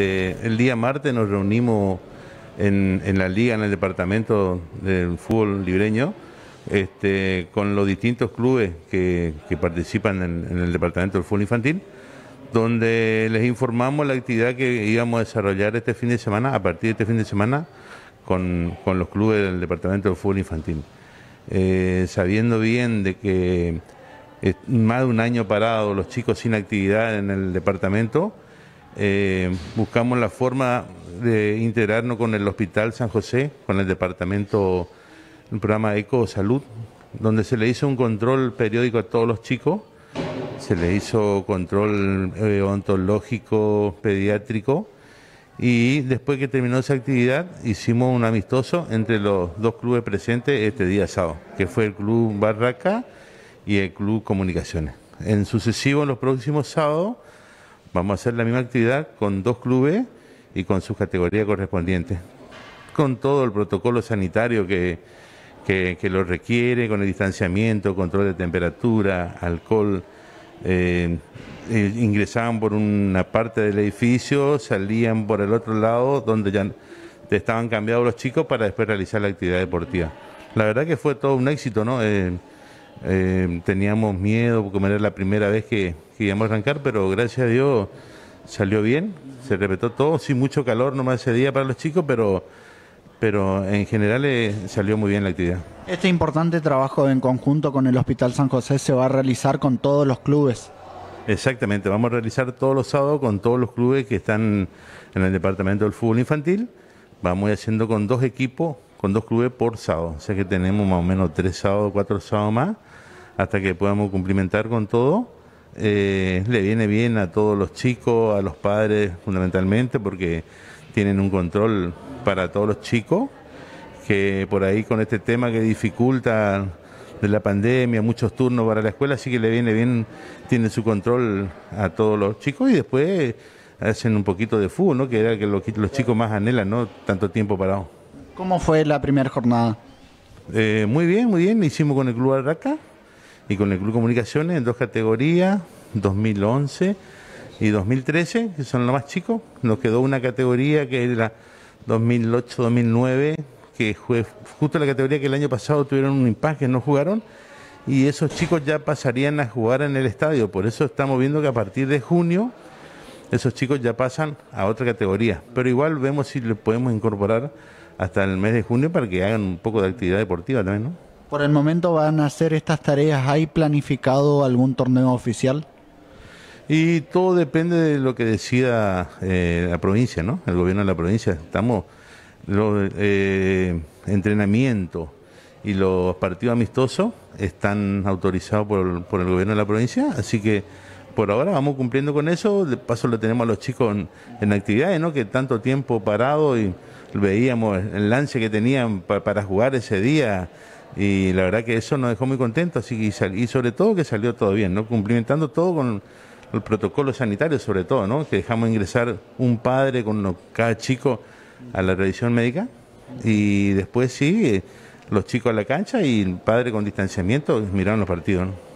Este, el día martes nos reunimos en, la liga, en el departamento del fútbol libreño, este, con los distintos clubes que, participan en, el departamento del fútbol infantil, donde les informamos la actividad que íbamos a desarrollar este fin de semana, a partir de este fin de semana, con, los clubes del departamento del fútbol infantil. Eh, sabiendo bien de que es más de un año parado los chicos sin actividad en el departamento, eh, buscamos la forma de integrarnos con el Hospital San José, con el departamento, el programa Eco Salud, donde se le hizo un control periódico a todos los chicos, se le hizo control eh, ontológico, pediátrico, y después que terminó esa actividad hicimos un amistoso entre los dos clubes presentes este día sábado, que fue el Club Barraca y el Club Comunicaciones. En sucesivo, en los próximos sábados, Vamos a hacer la misma actividad con dos clubes y con sus categorías correspondientes, con todo el protocolo sanitario que, que, lo requiere, con el distanciamiento, control de temperatura, alcohol. Eh, eh, ingresaban por una parte del edificio, salían por el otro lado, donde ya estaban cambiados los chicos para después realizar la actividad deportiva. La verdad que fue todo un éxito, ¿no? Eh, teníamos miedo, porque era la primera vez que, que íbamos a arrancar, pero gracias a Dios salió bien, se respetó todo, sin mucho calor nomás ese día para los chicos, pero pero en general eh, salió muy bien la actividad. Este importante trabajo en conjunto con el Hospital San José se va a realizar con todos los clubes. Exactamente, vamos a realizar todos los sábados con todos los clubes que están en el departamento del fútbol infantil. Vamos haciendo con dos equipos, con dos clubes por sábado. O sea que tenemos más o menos tres sábados, cuatro sábados más, hasta que podamos cumplimentar con todo eh, le viene bien a todos los chicos, a los padres fundamentalmente, porque tienen un control para todos los chicos, que por ahí con este tema que dificulta de la pandemia, muchos turnos para la escuela, así que le viene bien, tiene su control a todos los chicos y después hacen un poquito de fútbol, ¿no? que era que los, chicos más anhelan, ¿no? tanto tiempo parado. ¿Cómo fue la primera jornada? Eh, muy bien, muy bien, hicimos con el Club Arraca y con el Club Comunicaciones en dos categorías, 2011 y 2013, que son los más chicos. Nos quedó una categoría que es la 2008-2009, que fue justo la categoría que el año pasado tuvieron un que no jugaron, y esos chicos ya pasarían a jugar en el estadio. Por eso estamos viendo que a partir de junio esos chicos ya pasan a otra categoría. Pero igual vemos si le podemos incorporar hasta el mes de junio para que hagan un poco de actividad deportiva también, ¿no? Por el momento van a hacer estas tareas. ¿Hay planificado algún torneo oficial? Y todo depende de lo que decida eh, la provincia, ¿no? El gobierno de la provincia. Estamos, los eh, entrenamientos y los partidos amistosos están autorizados por, el gobierno de la provincia, así que por ahora vamos cumpliendo con eso. De paso lo tenemos a los chicos en, actividades, ¿no? Que tanto tiempo parado y veíamos el lance que tenían para jugar ese día y la verdad que eso nos dejó muy contentos, así y, sobre todo que salió todo bien, ¿no? Cumplimentando todo con el protocolo sanitario, sobre todo, ¿no? Que dejamos ingresar un padre con cada chico a la revisión médica y después sí, eh, los chicos a la cancha y el padre con distanciamiento miraron los partidos, ¿no?